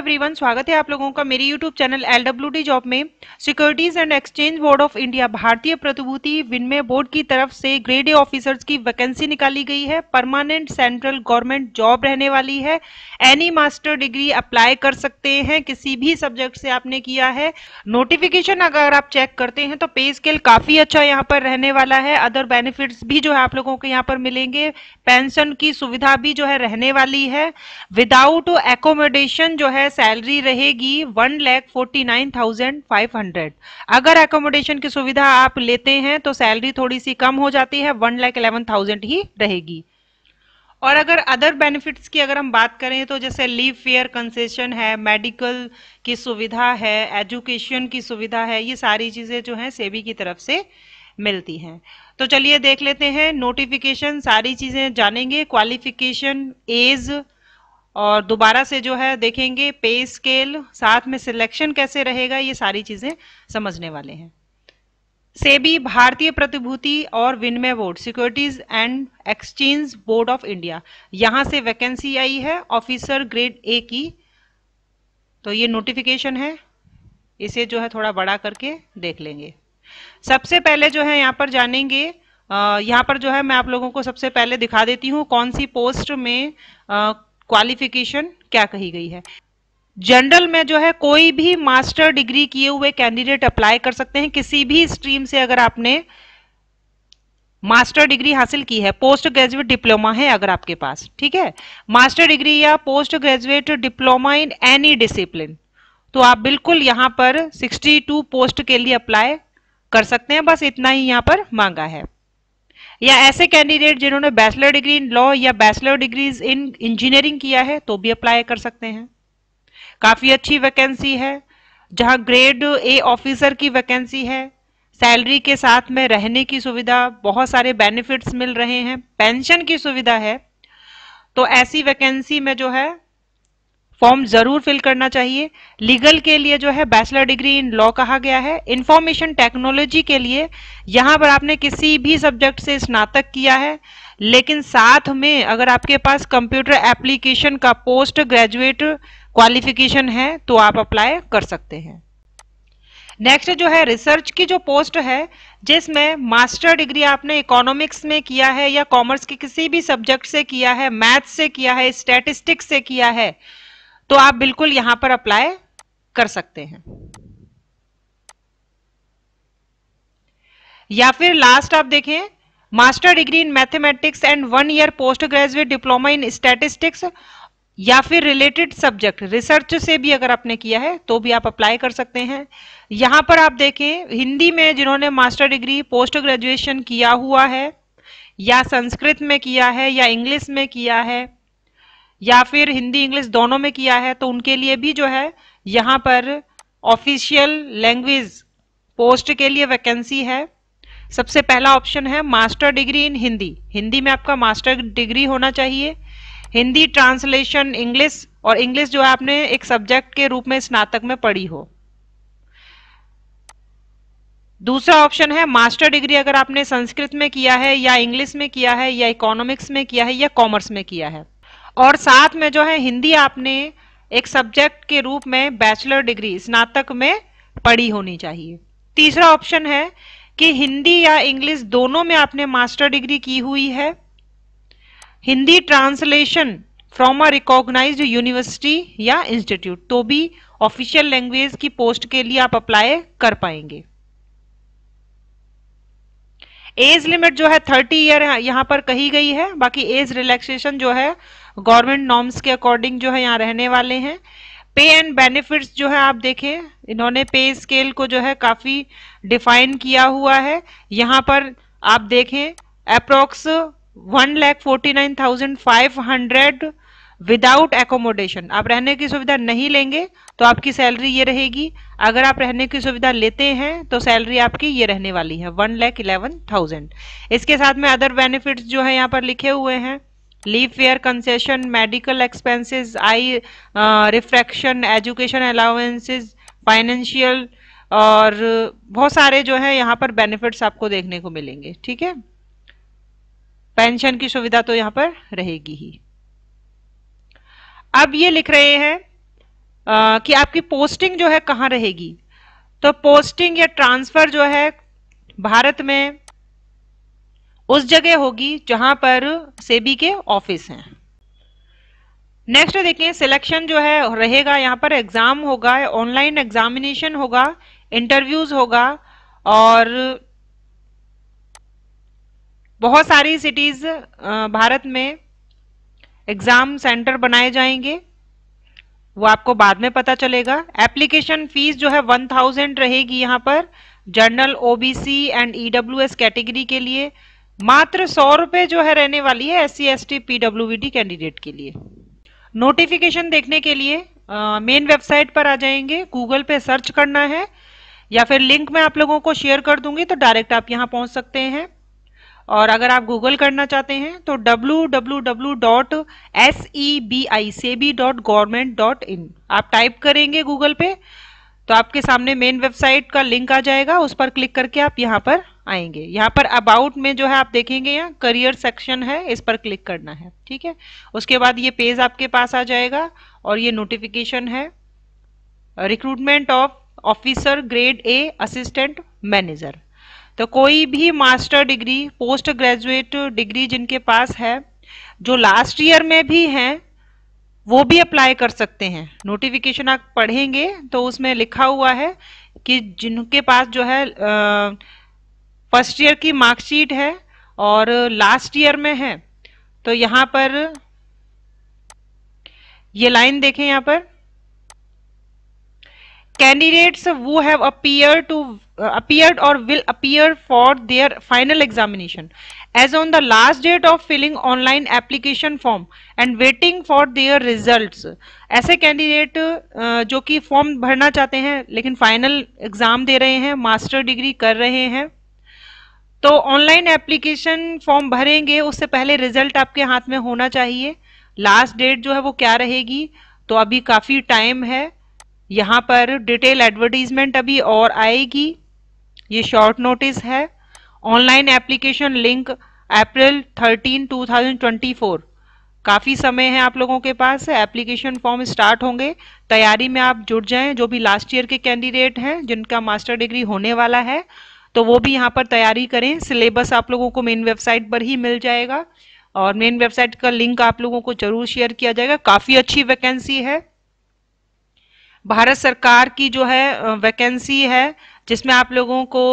everyone स्वागत है आप लोगों का मेरी YouTube channel L W D job में securities and exchange board of India भारतीय प्रतिभूति विनिमय बोर्ड की तरफ से ग्रेड ए ऑफिसर्स की वैकेंसी निकाली गई है परमानेंट सेंट्रल गवर्नमेंट जॉब रहने वाली है एनी मास्टर डिग्री अप्लाई कर सकते हैं किसी भी सब्जेक्ट से आपने किया है नोटिफिकेशन अगर आप चेक करते हैं तो पे स्केल काफी अच्छा यहाँ पर रहने वाला है अदर बेनिफिट भी जो है आप लोगों को यहाँ पर मिलेंगे पेंशन की सुविधा भी जो है रहने वाली है विदाउट एकोमोडेशन जो है सैलरी रहेगी one lakh forty nine thousand five hundred अगर एकोमोडेशन की सुविधा आप लेते हैं तो सैलरी थोड़ी सी कम हो जाती है वन लैख इलेवन थाउजेंड ही रहेगी और अगर अदर बेनिफिट्स की अगर हम बात करें तो जैसे लीव फेयर कंसेशन है मेडिकल की सुविधा है एजुकेशन की सुविधा है ये सारी चीज़ें जो हैं सेबी की तरफ से मिलती हैं तो चलिए देख लेते हैं नोटिफिकेशन सारी चीज़ें जानेंगे क्वालिफिकेशन एज और दोबारा से जो है देखेंगे पे स्केल साथ में सिलेक्शन कैसे रहेगा ये सारी चीज़ें समझने वाले हैं सेबी भारतीय प्रतिभूति और विनिमय board securities and exchange board of India यहां से वैकेंसी आई है ऑफिसर ग्रेड ए की तो ये नोटिफिकेशन है इसे जो है थोड़ा बड़ा करके देख लेंगे सबसे पहले जो है यहां पर जानेंगे यहाँ पर जो है मैं आप लोगों को सबसे पहले दिखा देती हूं कौन सी पोस्ट में आ, क्वालिफिकेशन क्या कही गई है जनरल में जो है कोई भी मास्टर डिग्री किए हुए कैंडिडेट अप्लाई कर सकते हैं किसी भी स्ट्रीम से अगर आपने मास्टर डिग्री हासिल की है पोस्ट ग्रेजुएट डिप्लोमा है अगर आपके पास ठीक है मास्टर डिग्री या post graduate diploma in any discipline तो आप बिल्कुल यहां पर 62 पोस्ट के लिए अप्लाई कर सकते हैं बस इतना ही यहां पर मांगा है या ऐसे कैंडिडेट जिन्होंने बैचलर डिग्री इन लॉ या बैचलर डिग्रीज इन इंजीनियरिंग किया है तो भी अप्लाई कर सकते हैं काफ़ी अच्छी वैकेंसी है जहां ग्रेड ए ऑफिसर की वैकेंसी है सैलरी के साथ में रहने की सुविधा बहुत सारे बेनिफिट्स मिल रहे हैं पेंशन की सुविधा है तो ऐसी वैकेंसी में जो है फॉर्म जरूर फिल करना चाहिए लीगल के लिए जो है बैचलर डिग्री इन लॉ कहा गया है इंफॉर्मेशन टेक्नोलॉजी के लिए यहाँ पर आपने किसी भी सब्जेक्ट से स्नातक किया है लेकिन साथ में अगर आपके पास कंप्यूटर एप्लीकेशन का पोस्ट ग्रेजुएट क्वालिफिकेशन है तो आप अप्लाई कर सकते हैं नेक्स्ट जो है रिसर्च की जो पोस्ट है जिसमें मास्टर डिग्री आपने इकोनॉमिक्स में किया है या कॉमर्स के किसी भी सब्जेक्ट से किया है मैथ से किया है स्टेटिस्टिक्स से किया है तो आप बिल्कुल यहां पर अप्लाई कर सकते हैं या फिर लास्ट आप देखें master degree in mathematics and one year post graduate diploma in statistics या फिर रिलेटेड सब्जेक्ट रिसर्च से भी अगर आपने किया है तो भी आप अप्लाई कर सकते हैं यहां पर आप देखें हिंदी में जिन्होंने मास्टर डिग्री पोस्ट ग्रेजुएशन किया हुआ है या संस्कृत में किया है या इंग्लिश में किया है या फिर हिंदी इंग्लिश दोनों में किया है तो उनके लिए भी जो है यहाँ पर ऑफिशियल लैंग्वेज पोस्ट के लिए वैकेंसी है सबसे पहला ऑप्शन है master degree in Hindi Hindi में आपका मास्टर डिग्री होना चाहिए हिंदी ट्रांसलेशन इंग्लिश और इंग्लिश जो है आपने एक सब्जेक्ट के रूप में स्नातक में पढ़ी हो दूसरा ऑप्शन है मास्टर डिग्री अगर आपने संस्कृत में किया है या इंग्लिश में किया है या इकोनॉमिक्स में किया है या कॉमर्स में किया है और साथ में जो है हिंदी आपने एक सब्जेक्ट के रूप में बैचलर डिग्री स्नातक में पढ़ी होनी चाहिए तीसरा ऑप्शन है कि हिंदी या इंग्लिश दोनों में आपने मास्टर डिग्री की हुई है Hindi translation from a recognise university या इंस्टीट्यूट तो भी ऑफिशियल लैंग्वेज की पोस्ट के लिए आप अप्लाई कर पाएंगे एज लिमिट जो है थर्टी ईयर यहां पर कही गई है बाकी एज रिलैक्सेशन जो है गवर्नमेंट नॉर्म्स के अकॉर्डिंग जो है यहाँ रहने वाले हैं पे एंड बेनिफिट्स जो है आप देखें इन्होंने पे स्केल को जो है काफ़ी डिफाइन किया हुआ है यहाँ पर आप देखें approx one lakh forty nine thousand five hundred without accommodation आप रहने की सुविधा नहीं लेंगे तो आपकी सैलरी ये रहेगी अगर आप रहने की सुविधा लेते हैं तो सैलरी आपकी ये रहने वाली है वन लैख इलेवन थाउजेंड इसके साथ में अदर बेनिफिट्स जो है यहाँ पर लिखे हुए हैं leave fare concession medical expenses eye refraction education allowances financial और uh, बहुत सारे जो है यहाँ पर बेनिफिट्स आपको देखने को मिलेंगे ठीक है पेंशन की सुविधा तो यहाँ पर रहेगी ही अब ये लिख रहे हैं uh, कि आपकी पोस्टिंग जो है कहाँ रहेगी तो पोस्टिंग या ट्रांसफर जो है भारत में उस जगह होगी जहां पर सेबी के ऑफिस हैं नेक्स्ट देखिए सिलेक्शन जो है रहेगा यहाँ पर एग्जाम होगा ऑनलाइन एग्जामिनेशन होगा इंटरव्यूज होगा और बहुत सारी सिटीज भारत में एग्जाम सेंटर बनाए जाएंगे वो आपको बाद में पता चलेगा एप्लीकेशन फीस जो है वन थाउजेंड रहेगी यहाँ पर general OBC and EWS category के लिए मात्र सौ रुपए जो है रहने वाली है S C S T PW candidate के लिए नोटिफिकेशन देखने के लिए मेन वेबसाइट पर आ जाएंगे गूगल पे सर्च करना है या फिर लिंक मैं आप लोगों को शेयर कर दूंगी तो डायरेक्ट आप यहाँ पहुंच सकते हैं और अगर आप गूगल करना चाहते हैं तो www.sebisebi.government.in आप टाइप करेंगे गूगल पे तो आपके सामने मेन वेबसाइट का लिंक आ जाएगा उस पर क्लिक करके आप यहाँ पर आएंगे यहाँ पर अबाउट में जो है आप देखेंगे यहाँ करियर सेक्शन है इस पर क्लिक करना है ठीक है उसके बाद ये पेज आपके पास आ जाएगा और ये नोटिफिकेशन है recruitment of officer grade A assistant manager तो कोई भी master degree post graduate degree जिनके पास है जो लास्ट ईयर में भी हैं वो भी अप्लाई कर सकते हैं नोटिफिकेशन आप पढ़ेंगे तो उसमें लिखा हुआ है कि जिनके पास जो है आ, फर्स्ट ईयर की मार्कशीट है और लास्ट ईयर में है तो यहां पर ये लाइन देखें यहाँ पर candidates who have appear to appear और will appear for their final examination as on the last date of filling online application form and waiting for their result ऐसे कैंडिडेट जो कि फॉर्म भरना चाहते हैं लेकिन फाइनल एग्जाम दे रहे हैं मास्टर डिग्री कर रहे हैं तो ऑनलाइन एप्लीकेशन फॉर्म भरेंगे उससे पहले रिजल्ट आपके हाथ में होना चाहिए लास्ट डेट जो है वो क्या रहेगी तो अभी काफ़ी टाइम है यहाँ पर डिटेल एडवर्टीजमेंट अभी और आएगी ये शॉर्ट नोटिस है ऑनलाइन एप्लीकेशन लिंक अप्रैल 13 2024 काफ़ी समय है आप लोगों के पास एप्लीकेशन फॉर्म स्टार्ट होंगे तैयारी में आप जुड़ जाएं जो भी लास्ट ईयर के कैंडिडेट हैं जिनका मास्टर डिग्री होने वाला है तो वो भी यहाँ पर तैयारी करें सिलेबस आप लोगों को मेन वेबसाइट पर ही मिल जाएगा और मेन वेबसाइट का लिंक आप लोगों को जरूर शेयर किया जाएगा काफ़ी अच्छी वैकेंसी है भारत सरकार की जो है वैकेंसी है जिसमें आप लोगों को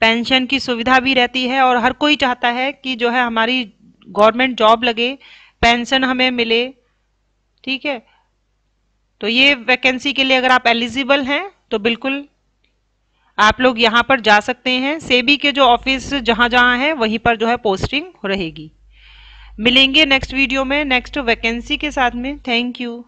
पेंशन की सुविधा भी रहती है और हर कोई चाहता है कि जो है हमारी गवर्नमेंट जॉब लगे पेंशन हमें मिले ठीक है तो ये वैकेंसी के लिए अगर आप एलिजिबल हैं तो बिल्कुल आप लोग यहाँ पर जा सकते हैं सेबी के जो ऑफिस जहाँ जहाँ है वहीं पर जो है पोस्टिंग रहेगी मिलेंगे नेक्स्ट वीडियो में नेक्स्ट वैकेंसी के साथ में थैंक यू